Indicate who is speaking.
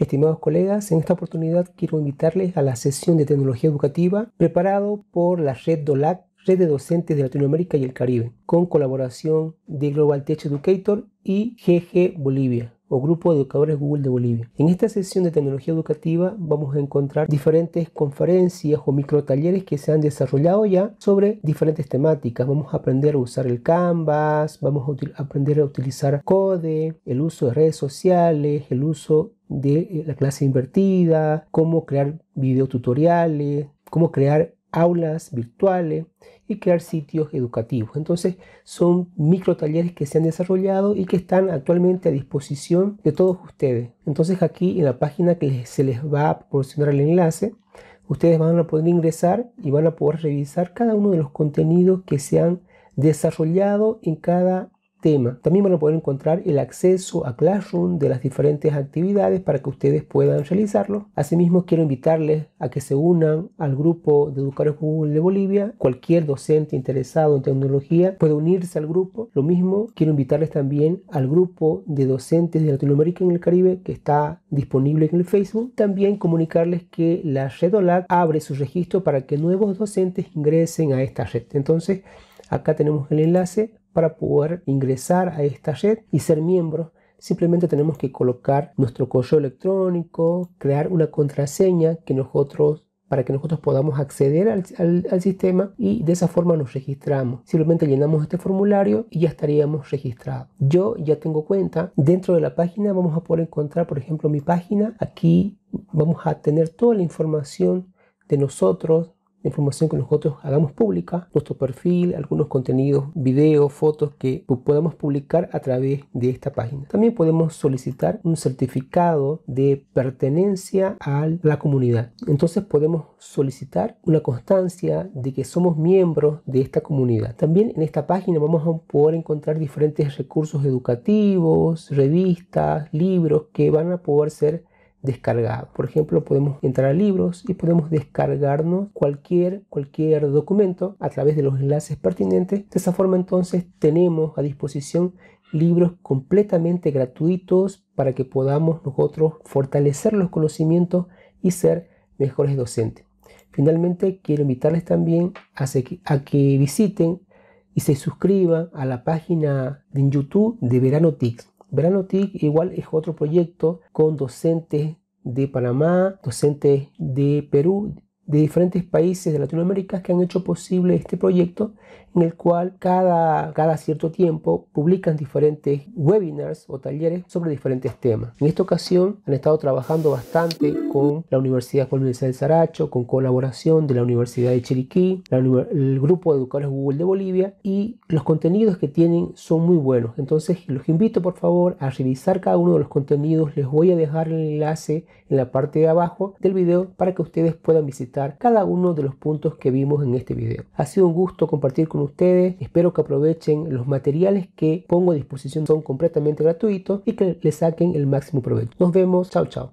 Speaker 1: Estimados colegas, en esta oportunidad quiero invitarles a la sesión de tecnología educativa preparado por la red DOLAC, Red de Docentes de Latinoamérica y el Caribe, con colaboración de Global Tech Educator y GG Bolivia o Grupo de Educadores Google de Bolivia. En esta sesión de tecnología educativa vamos a encontrar diferentes conferencias o micro talleres que se han desarrollado ya sobre diferentes temáticas. Vamos a aprender a usar el Canvas, vamos a aprender a utilizar Code, el uso de redes sociales, el uso de eh, la clase invertida, cómo crear videotutoriales, cómo crear aulas virtuales y crear sitios educativos. Entonces son micro talleres que se han desarrollado y que están actualmente a disposición de todos ustedes. Entonces aquí en la página que se les va a proporcionar el enlace, ustedes van a poder ingresar y van a poder revisar cada uno de los contenidos que se han desarrollado en cada tema. También van a poder encontrar el acceso a Classroom de las diferentes actividades para que ustedes puedan realizarlo. Asimismo, quiero invitarles a que se unan al grupo de Educadores Google de Bolivia. Cualquier docente interesado en tecnología puede unirse al grupo. Lo mismo, quiero invitarles también al grupo de docentes de Latinoamérica en el Caribe que está disponible en el Facebook. También comunicarles que la red OLAC abre su registro para que nuevos docentes ingresen a esta red. Entonces, acá tenemos el enlace para poder ingresar a esta red y ser miembro Simplemente tenemos que colocar nuestro correo electrónico, crear una contraseña que nosotros para que nosotros podamos acceder al, al, sistema y de esa forma nos registramos. Simplemente llenamos este formulario y ya estaríamos registrados. Yo ya tengo cuenta. Dentro de la página vamos a poder encontrar, por ejemplo, mi página. Aquí vamos a tener toda la información de nosotros, información que nosotros hagamos pública, nuestro perfil, algunos contenidos, videos, fotos que podamos publicar a través de esta página. También podemos solicitar un certificado de pertenencia a la comunidad. Entonces podemos solicitar una constancia de que somos miembros de esta comunidad. También en esta página vamos a poder encontrar diferentes recursos educativos, revistas, libros que van a poder ser descargado. Por ejemplo, podemos entrar a libros y podemos descargarnos cualquier, cualquier documento a través de los enlaces pertinentes. De esa forma entonces tenemos a disposición libros completamente gratuitos para que podamos nosotros fortalecer los conocimientos y ser mejores docentes. Finalmente, quiero invitarles también a, que, a que visiten y se suscriban a la página de YouTube de Verano TICS. Verano TIC igual es otro proyecto con docentes de Panamá, docentes de Perú de diferentes países de Latinoamérica que han hecho posible este proyecto en el cual cada, cada cierto tiempo publican diferentes webinars o talleres sobre diferentes temas. En esta ocasión han estado trabajando bastante con la Universidad, colombiana de Saracho, con colaboración de la Universidad de Chiriquí, el grupo de educadores Google de Bolivia y los contenidos que tienen son muy buenos. Entonces los invito por favor a revisar cada uno de los contenidos. Les voy a dejar el enlace en la parte de abajo del video para que ustedes puedan visitar cada uno de los puntos que vimos en este video. Ha sido un gusto compartir con ustedes, espero que aprovechen los materiales que pongo a disposición, son completamente gratuitos y que le saquen el máximo provecho. Nos vemos, chao chao.